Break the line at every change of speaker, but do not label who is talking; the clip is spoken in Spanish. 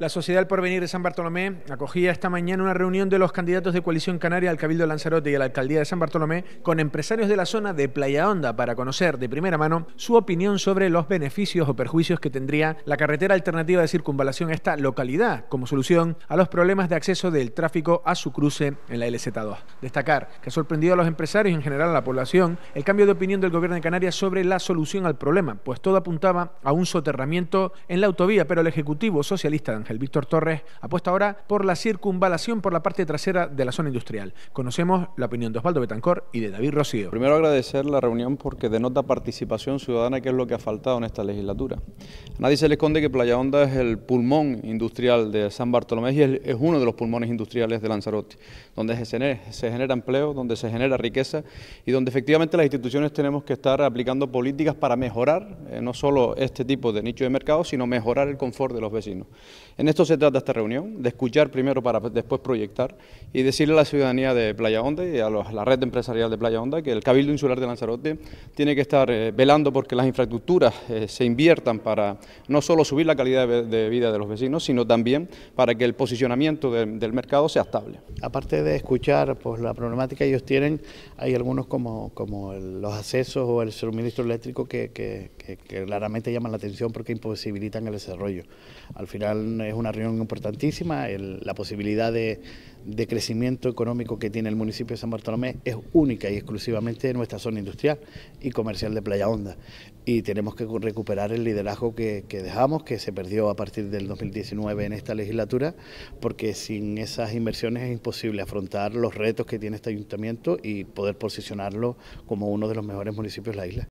La Sociedad del Porvenir de San Bartolomé acogía esta mañana una reunión de los candidatos de Coalición Canaria al Cabildo Lanzarote y a la Alcaldía de San Bartolomé con empresarios de la zona de Playa Honda para conocer de primera mano su opinión sobre los beneficios o perjuicios que tendría la carretera alternativa de circunvalación a esta localidad como solución a los problemas de acceso del tráfico a su cruce en la LZ2. Destacar que ha sorprendido a los empresarios y en general a la población el cambio de opinión del Gobierno de Canarias sobre la solución al problema, pues todo apuntaba a un soterramiento en la autovía, pero el Ejecutivo Socialista de el Víctor Torres apuesta ahora por la circunvalación por la parte trasera de la zona industrial.
Conocemos la opinión de Osvaldo Betancor y de David Rocío. Primero agradecer la reunión porque denota participación ciudadana que es lo que ha faltado en esta legislatura. A nadie se le esconde que Playa Honda es el pulmón industrial de San Bartolomé y es uno de los pulmones industriales de Lanzarote, donde se genera, empleo, donde se genera riqueza y donde efectivamente las instituciones tenemos que estar aplicando políticas para mejorar eh, no solo este tipo de nicho de mercado, sino mejorar el confort de los vecinos. En esto se trata esta reunión, de escuchar primero para después proyectar y decirle a la ciudadanía de Playa Honda y a, la red empresarial de Playa Honda que el Cabildo Insular de Lanzarote tiene que estar eh, velando porque las infraestructuras eh, se inviertan para no solo subir la calidad de, vida de los vecinos, sino también para que el posicionamiento del mercado sea estable.
Aparte de escuchar pues, la problemática que ellos tienen, hay algunos como, como los accesos o el suministro eléctrico que, que claramente llaman la atención porque imposibilitan el desarrollo. Al final es una reunión importantísima, la posibilidad de, crecimiento económico que tiene el municipio de San Bartolomé es única y exclusivamente en nuestra zona industrial y comercial de Playa Honda y tenemos que recuperar el liderazgo que, que dejamos, que se perdió a partir del 2019 en esta legislatura, porque sin esas inversiones es imposible afrontar los retos que tiene este ayuntamiento y poder posicionarlo como uno de los mejores municipios de la isla.